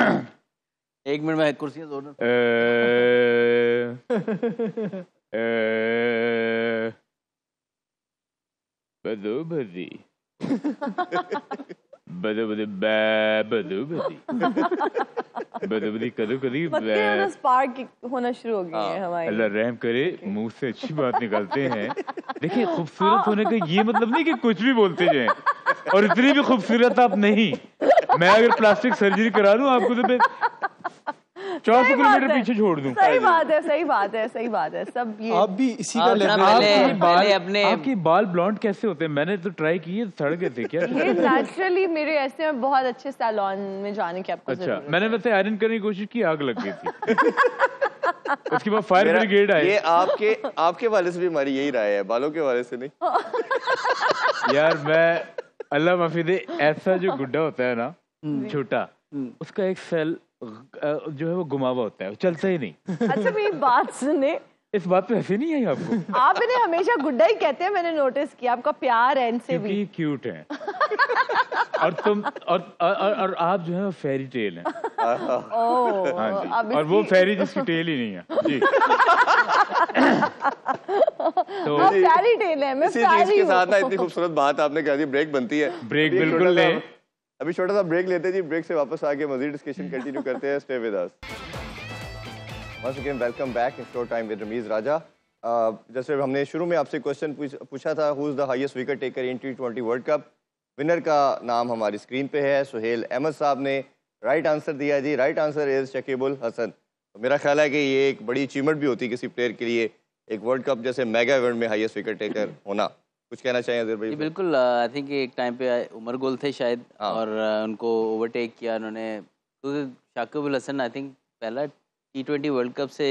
है [CLEARS THROAT] एक मिनट में कुर्सियां दोनों बदो बदी बदो बदी बै बदो बदी बदो बदी कदो कदी स्पार्क होना शुरू हो गया है हाँ। हमारे अल्लाह रहम करे मुंह से अच्छी बात निकालते हैं देखिए खूबसूरत हाँ। होने का ये मतलब नहीं कि कुछ भी बोलते जाएं और इतनी भी खूबसूरत आप नहीं मैं अगर प्लास्टिक सर्जरी करा लू आपको तो चार सौ किलोमीटर पीछे छोड़ दूं सही बात है सही बात है सही बात है सब ये आप भी इसी का लेवल बाल अपने आपके बाल ब्लॉन्ड कैसे होते हैं मैंने तो ट्राई किए सड़ गए थे क्या [LAUGHS] ये नेचुरली मेरे ऐसे में बहुत अच्छे सैलून में जाने की आपको अच्छा मैंने वैसे आयरन करने की कोशिश की आग लग गई थी [LAUGHS] उसके बाद फायर ब्रिगेड आए ये आपके आपके वाले से भी हमारी यही राय है बालों के वाले से नहीं [LAUGHS] यार मैं अल्लाह माफी दे ऐसा जो गुड्डा होता है ना छोटा हम्म। उसका एक सेल जो है वो घुमावा होता है वो चलता ही नहीं अच्छा मेरी बात सुने इस बात पे हंसी नहीं आई आपको आप इन्हें हमेशा गुड्डा ही कहते हैं मैंने नोटिस किया आपका प्यार है इनसे भी क्यूट है और तुम और और, और आप जो है वो फेरी टेल है हाँ जी और वो फेरी जिसकी टेल ही नहीं है जी [LAUGHS] तो फेरी हाँ, टेल है मैं फेरी चीज के साथ ना इतनी खूबसूरत बात आपने कह दी ब्रेक बनती है ब्रेक बिल्कुल नहीं अभी छोटा सा ब्रेक लेते हैं जी ब्रेक से वापस आके मजीद डिस्कशन कंटिन्यू करते हैं stay with us once again welcome back in show time with Rameez Raja जैसे हमने शुरू में आपसे क्वेश्चन पूछा था who is the highest wicket taker in T world cup winner का नाम हमारी स्क्रीन पे है सुहेल अहमद साहब ने राइट आंसर दिया जी right answer is Shakibul Hasan तो मेरा ख्याल है कि ये एक बड़ी अचीवमेंट भी होती किसी प्लेयर के लिए एक वर्ल्ड कप जैसे मेगा इवेंट में हाईएस्ट विकेट टेकर होना कुछ कहना चाहिए अजहर भाई बिल्कुल आई uh, थिंक एक टाइम पे uh, उमर गोल थे शायद हाँ। और uh, उनको ओवरटेक किया उन्होंने तो शाकिबुल हसन आई थिंक पहला टी ट्वेंटी वर्ल्ड कप से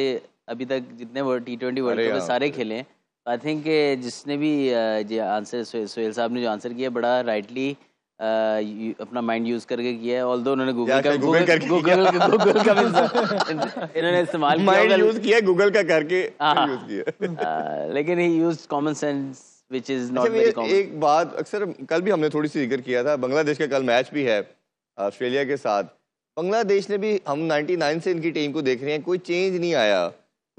अभी तक जितने टी ट्वेंटी वर्ल्ड कप सारे खेले हैं तो आई थिंक जिसने भी जो आंसर सोहेल साहब ने जो आंसर किया बड़ा राइटली अपना माइंड यूज करके किया है ऑल उन्होंने गूगल का गूगल का गूगल का भी [LAUGHS] इन्होंने इस्तेमाल किया गूगल का करके यूज हाँ। किया [LAUGHS] लेकिन he use common sense which is अच्छा, not very common. एक बात अक्सर कल भी हमने थोड़ी सी जिक्र किया था बांग्लादेश का कल मैच भी है ऑस्ट्रेलिया के साथ बांग्लादेश ने भी हम 99 से इनकी टीम को देख रहे हैं कोई चेंज नहीं आया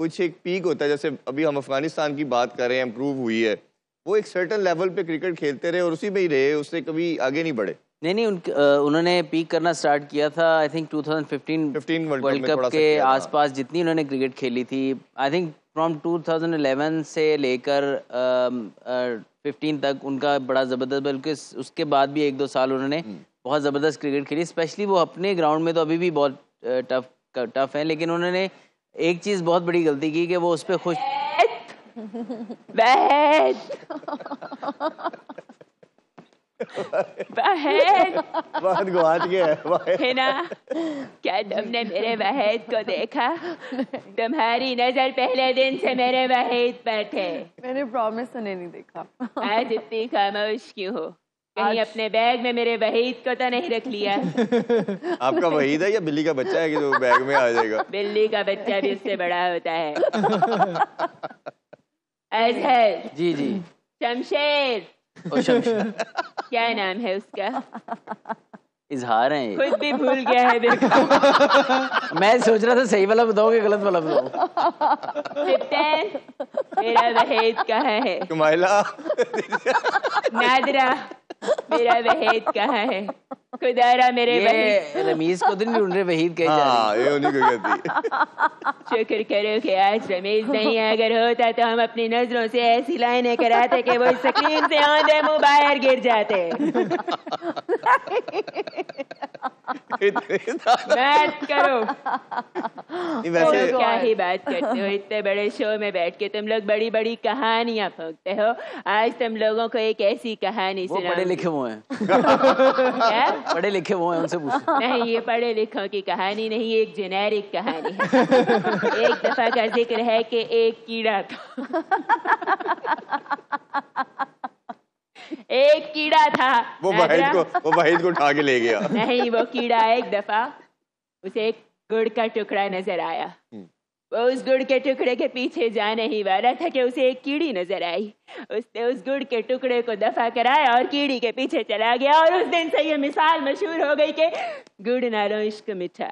कुछ एक पीक होता है जैसे अभी हम अफगानिस्तान की बात कर रहे हैं इम्प्रूव हुई है वो एक सर्टन लेवल पे क्रिकेट खेलते रहे और उसी में ही रहे उससे कभी आगे नहीं बढ़े नहीं नहीं उन, उन्होंने पीक करना स्टार्ट किया था आई थिंक 2015 वर्ल्ड कप के आसपास जितनी उन्होंने क्रिकेट खेली थी आई थिंक फ्रॉम 2011 से लेकर फिफ्टीन तक उनका बड़ा ज़बरदस्त बल्कि उसके बाद भी एक दो साल उन्होंने हम्म। बहुत ज़बरदस्त क्रिकेट खेली स्पेशली वो अपने ग्राउंड में तो अभी भी बहुत टफ टफ है लेकिन उन्होंने एक चीज़ बहुत बड़ी गलती की कि वो उस पर खुश [LAUGHS] बहन बहुत गुआच गया है ना क्या तुमने मेरे वहद को देखा तुम्हारी नजर पहले दिन से मेरे वहद पर थे मैंने प्रॉमिस तो नहीं देखा आज इतनी खामोश क्यों हो कहीं अपने बैग में मेरे वहीद को तो नहीं रख लिया आपका वहीद है या बिल्ली का बच्चा है कि जो तो बैग में आ जाएगा बिल्ली का बच्चा भी उससे बड़ा होता है [LAUGHS] अजहर जी जी शमशेर क्या नाम है उसका इजहार है खुद भी भूल गया है देखो मैं सोच रहा था सही वाला बताओ गलत वाला बताओ मेरा दहेज कहाँ है नादरा मेरा दहेज कहाँ है मेरे रमीज को दिन तो ढूंढ रहे वहीद हाँ, ये उन्हीं को कहती शुक्र करो कि आज रमीज नहीं अगर होता तो हम अपनी नजरों से ऐसी लाइनें कराते कि वो स्क्रीन से आंधे मुंह बाहर गिर जाते बात करो वैसे क्या तो ही बात करते हो इतने बड़े शो में बैठ के तुम लोग बड़ी बड़ी कहानियां फोकते हो आज तुम लोगों को एक ऐसी कहानी सुना लिखे हुए हैं पढ़े लिखे वो है उनसे पूछ [LAUGHS] नहीं ये पढ़े लिखों की कहानी नहीं एक जेनेरिक कहानी है एक दफा का जिक्र है कि एक कीड़ा था एक कीड़ा था वो वाहिद को वो वाहिद को उठा के ले गया नहीं वो कीड़ा एक दफा उसे एक गुड़ का टुकड़ा नजर आया हम्म। वो उस गुड़ के टुकड़े के पीछे जाने ही वाला था कि उसे एक कीड़ी नजर आई उसने उस गुड़ के टुकड़े को दफा कराया और कीड़ी के पीछे चला गया और उस दिन से ये मिसाल मशहूर हो गई कि गुड़ नालो इश्क मिठा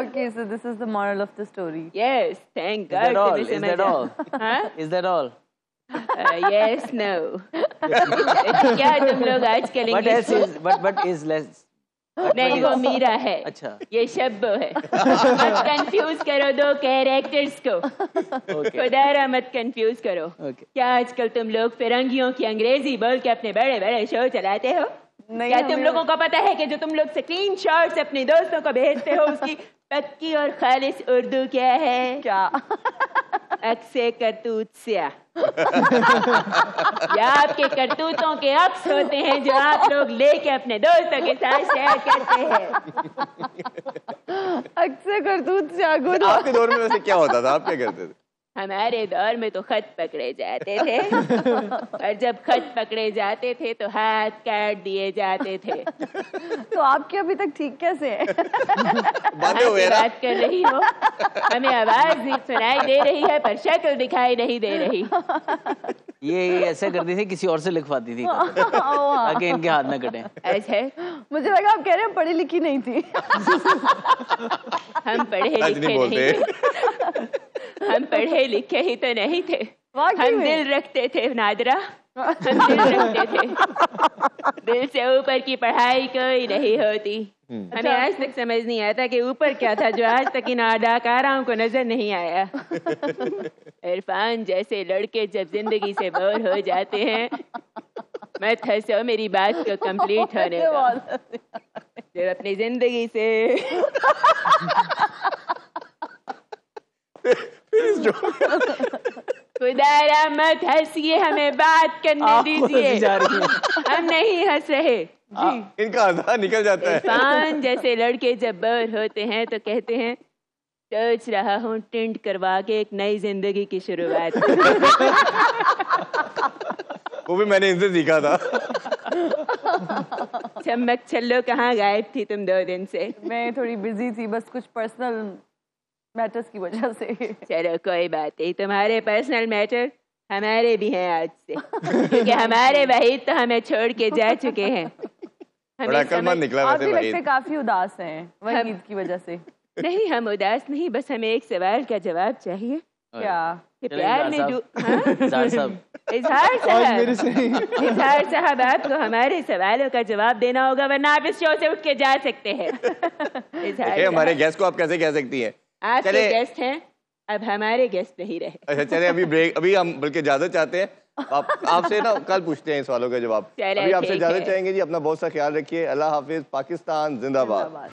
okay so this is the moral of the story yes thank God is that all is that all yes no क्या तुम लोग आज करेंगे but is but but is less नहीं वो मीरा है अच्छा ये शब्द है मत कंफ्यूज करो दो कैरेक्टर्स को खुदारा मत कंफ्यूज करो क्या आजकल तुम लोग फिरंगियों की अंग्रेजी बोल के अपने बड़े बड़े शो चलाते हो नहीं क्या तुम लोगों को पता है कि जो तुम लोग स्क्रीन शॉट अपने दोस्तों को भेजते हो उसकी [LAUGHS] पक्की और खालिश उर्दू क्या है क्या [LAUGHS] अक्से करतूत स्या आपके करतूतों के अक्स होते हैं जो आप लोग लेके अपने दोस्तों के साथ शेयर करते हैं अक्सर करतूत से आपके दौर में वैसे क्या होता था आप क्या करते थे हमारे दौर में तो खत पकड़े जाते थे [LAUGHS] और जब खत पकड़े जाते थे तो हाथ काट दिए जाते थे तो आपके अभी तक ठीक कैसे है बात कर रही हो हमें आवाज सुनाई दे रही है पर शक्ल दिखाई नहीं दे रही ये ऐसा करती थी किसी और से लिखवाती थी ताकि इनके हाथ ना कटे ऐसे अच्छा। मुझे लगा आप कह रहे हैं पढ़ी लिखी नहीं थी हम पढ़े लिखे नहीं हम पढ़े पढ़े लिखे ही तो नहीं थे हम दिल रखते थे नादरा हम दिल रखते थे दिल से ऊपर की पढ़ाई कोई नहीं होती हमें आज तक समझ नहीं आता कि ऊपर क्या था जो आज तक इन अदाकाराओं को नजर नहीं आया इरफान जैसे लड़के जब जिंदगी से बोर हो जाते हैं मैं थसो मेरी बात को कंप्लीट होने जब अपनी जिंदगी से खुदा मत हंसिए हमें बात करने दीजिए हम नहीं हंस रहे जी। इनका आधा निकल जाता है जैसे लड़के जब बर होते हैं तो कहते हैं सोच रहा हूँ टिंट करवा के एक नई जिंदगी की शुरुआत [LAUGHS] वो भी मैंने इनसे सीखा था [LAUGHS] चम्मक छल्लो कहाँ गायब थी तुम दो दिन से मैं थोड़ी बिजी थी बस कुछ पर्सनल मैटर्स की वजह से चलो कोई बात नहीं तुम्हारे पर्सनल मैटर हमारे भी हैं आज से क्योंकि हमारे वहीद तो हमें छोड़ के जा चुके हैं हमें काफी उदास हैं वहीद की वजह से नहीं हम उदास नहीं बस हमें एक सवाल का जवाब चाहिए क्या प्यार में [LAUGHS] हाँ? इजहार साहब इजहार साहब आपको हमारे सवालों का जवाब देना होगा वरना आप इस शो से उठ के जा सकते हैं हमारे गेस्ट को आप कैसे कह सकती है आज के गेस्ट हैं अब हमारे गेस्ट नहीं रहे अच्छा चले अभी ब्रेक अभी हम बल्कि ज्यादा चाहते हैं आप आपसे ना कल पूछते हैं इस सवालों का जवाब अभी आपसे ज्यादा चाहेंगे जी अपना बहुत सा ख्याल रखिए अल्लाह हाफिज पाकिस्तान जिंदाबाद